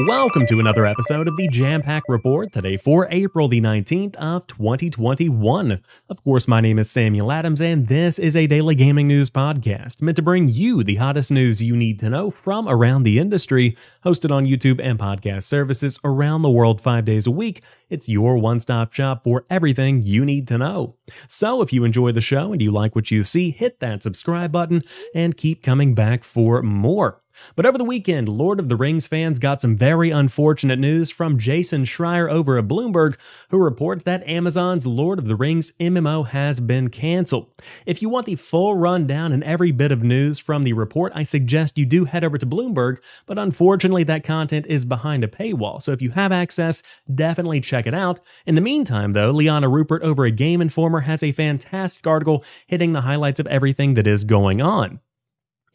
Welcome to another episode of the Jam Pack Report today for April the 19th of 2021. Of course, my name is Samuel Adams and this is a daily gaming news podcast meant to bring you the hottest news you need to know from around the industry, hosted on YouTube and podcast services around the world 5 days a week. It's your one-stop shop for everything you need to know. So, if you enjoy the show and you like what you see, hit that subscribe button and keep coming back for more. But over the weekend, Lord of the Rings fans got some very unfortunate news from Jason Schreier over at Bloomberg, who reports that Amazon's Lord of the Rings MMO has been canceled. If you want the full rundown and every bit of news from the report, I suggest you do head over to Bloomberg, but unfortunately, that content is behind a paywall, so if you have access, definitely check it out. In the meantime, though, Liana Rupert over at Game Informer has a fantastic article hitting the highlights of everything that is going on.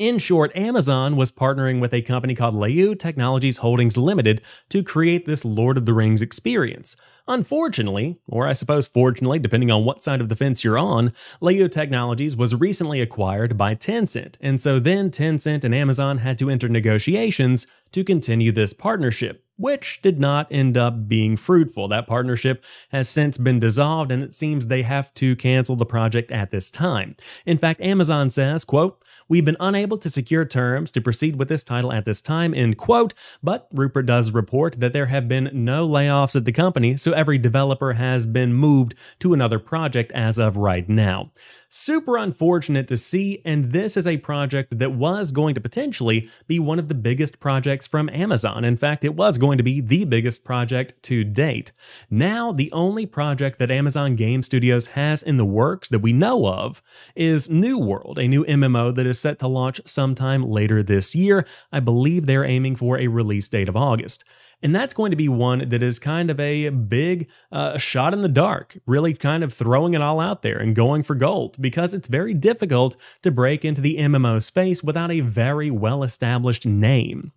In short, Amazon was partnering with a company called Layu Technologies Holdings Limited to create this Lord of the Rings experience. Unfortunately, or I suppose fortunately, depending on what side of the fence you're on, Leo Technologies was recently acquired by Tencent, and so then Tencent and Amazon had to enter negotiations to continue this partnership, which did not end up being fruitful. That partnership has since been dissolved, and it seems they have to cancel the project at this time. In fact, Amazon says, quote, We've been unable to secure terms to proceed with this title at this time, end quote, but Rupert does report that there have been no layoffs at the company, so every developer has been moved to another project as of right now. Super unfortunate to see, and this is a project that was going to potentially be one of the biggest projects from Amazon. In fact, it was going to be the biggest project to date. Now, the only project that Amazon Game Studios has in the works that we know of is New World, a new MMO that is set to launch sometime later this year. I believe they're aiming for a release date of August. And that's going to be one that is kind of a big uh, shot in the dark, really kind of throwing it all out there and going for gold because it's very difficult to break into the MMO space without a very well established name.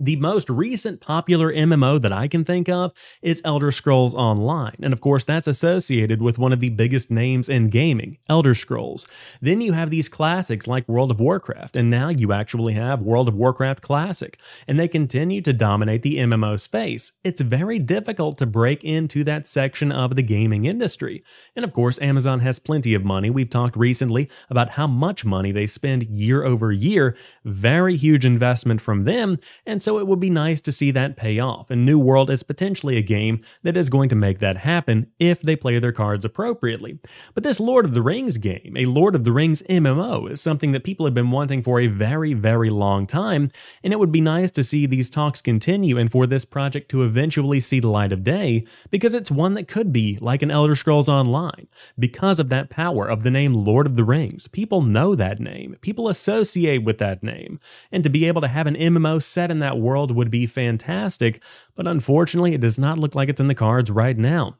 The most recent popular MMO that I can think of is Elder Scrolls Online, and of course, that's associated with one of the biggest names in gaming, Elder Scrolls. Then you have these classics like World of Warcraft, and now you actually have World of Warcraft Classic, and they continue to dominate the MMO space. It's very difficult to break into that section of the gaming industry. And of course, Amazon has plenty of money. We've talked recently about how much money they spend year over year, very huge investment from them, and so it would be nice to see that pay off, and New World is potentially a game that is going to make that happen if they play their cards appropriately. But this Lord of the Rings game, a Lord of the Rings MMO, is something that people have been wanting for a very, very long time, and it would be nice to see these talks continue and for this project to eventually see the light of day, because it's one that could be like an Elder Scrolls Online. Because of that power of the name Lord of the Rings, people know that name, people associate with that name, and to be able to have an MMO set in that that world would be fantastic, but unfortunately, it does not look like it's in the cards right now.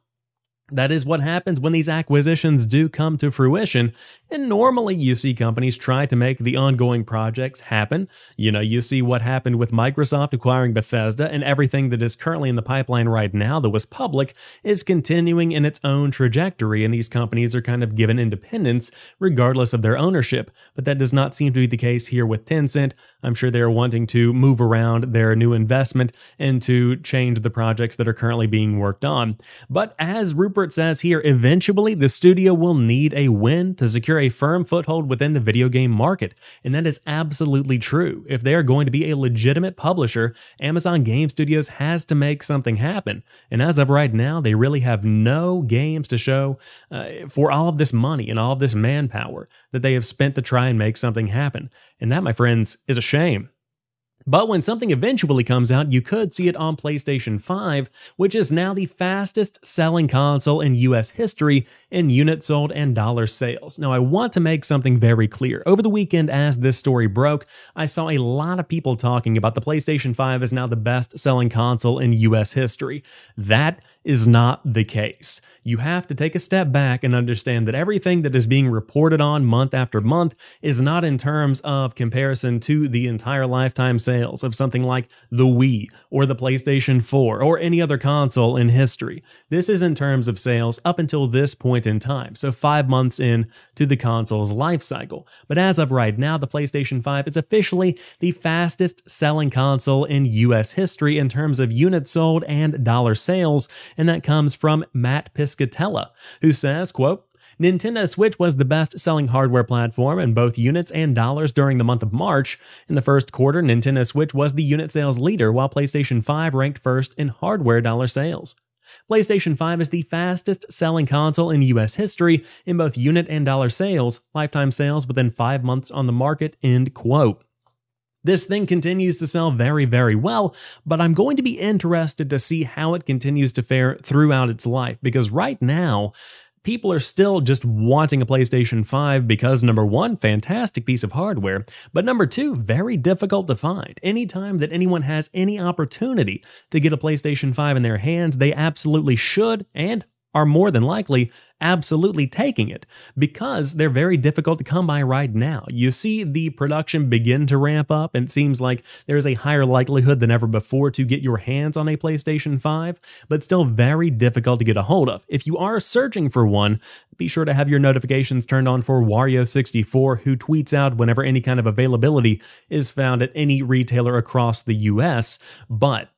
That is what happens when these acquisitions do come to fruition, and normally you see companies try to make the ongoing projects happen. You know, you see what happened with Microsoft acquiring Bethesda, and everything that is currently in the pipeline right now that was public is continuing in its own trajectory, and these companies are kind of given independence regardless of their ownership. But that does not seem to be the case here with Tencent. I'm sure they're wanting to move around their new investment and to change the projects that are currently being worked on. But as Rupert Rupert says here, eventually the studio will need a win to secure a firm foothold within the video game market, and that is absolutely true. If they are going to be a legitimate publisher, Amazon Game Studios has to make something happen, and as of right now, they really have no games to show uh, for all of this money and all of this manpower that they have spent to try and make something happen. And that, my friends, is a shame. But when something eventually comes out, you could see it on PlayStation 5, which is now the fastest selling console in US history in units sold and dollar sales. Now, I want to make something very clear. Over the weekend, as this story broke, I saw a lot of people talking about the PlayStation 5 is now the best selling console in US history. That is not the case. You have to take a step back and understand that everything that is being reported on month after month is not in terms of comparison to the entire lifetime sales sales of something like the Wii or the PlayStation 4 or any other console in history. This is in terms of sales up until this point in time, so five months in to the console's life cycle. But as of right now, the PlayStation 5 is officially the fastest selling console in US history in terms of units sold and dollar sales, and that comes from Matt Piscatella, who says, quote, Nintendo Switch was the best selling hardware platform in both units and dollars during the month of March. In the first quarter, Nintendo Switch was the unit sales leader, while PlayStation 5 ranked first in hardware dollar sales. PlayStation 5 is the fastest selling console in US history in both unit and dollar sales, lifetime sales within five months on the market, end quote. This thing continues to sell very, very well, but I'm going to be interested to see how it continues to fare throughout its life because right now, people are still just wanting a PlayStation 5 because number one, fantastic piece of hardware, but number two, very difficult to find. Anytime that anyone has any opportunity to get a PlayStation 5 in their hands, they absolutely should and are more than likely absolutely taking it because they're very difficult to come by right now. You see the production begin to ramp up, and it seems like there's a higher likelihood than ever before to get your hands on a PlayStation 5, but still very difficult to get a hold of. If you are searching for one, be sure to have your notifications turned on for Wario64, who tweets out whenever any kind of availability is found at any retailer across the US. But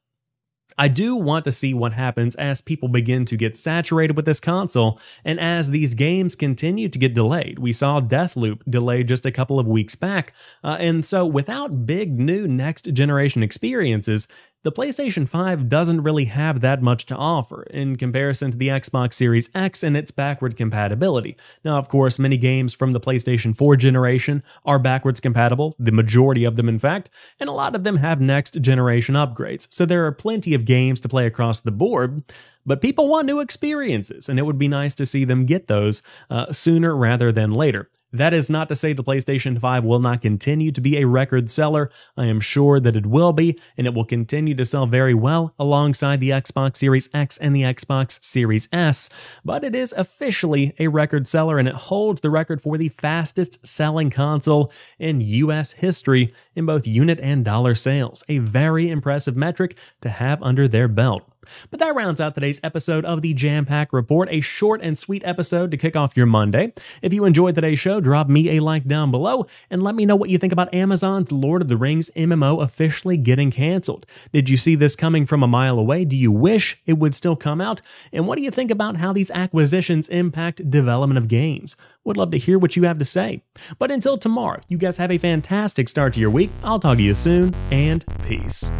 I do want to see what happens as people begin to get saturated with this console and as these games continue to get delayed. We saw Deathloop delayed just a couple of weeks back, uh, and so without big new next generation experiences, the PlayStation 5 doesn't really have that much to offer in comparison to the Xbox Series X and its backward compatibility. Now, of course, many games from the PlayStation 4 generation are backwards compatible, the majority of them, in fact, and a lot of them have next generation upgrades, so there are plenty of games to play across the board. But people want new experiences, and it would be nice to see them get those uh, sooner rather than later. That is not to say the PlayStation 5 will not continue to be a record seller. I am sure that it will be, and it will continue to sell very well alongside the Xbox Series X and the Xbox Series S. But it is officially a record seller, and it holds the record for the fastest selling console in US history in both unit and dollar sales. A very impressive metric to have under their belt. But that rounds out today's episode of the Jam Pack Report, a short and sweet episode to kick off your Monday. If you enjoyed today's show, drop me a like down below and let me know what you think about Amazon's Lord of the Rings MMO officially getting canceled. Did you see this coming from a mile away? Do you wish it would still come out? And what do you think about how these acquisitions impact development of games? Would love to hear what you have to say. But until tomorrow, you guys have a fantastic start to your week. I'll talk to you soon, and peace.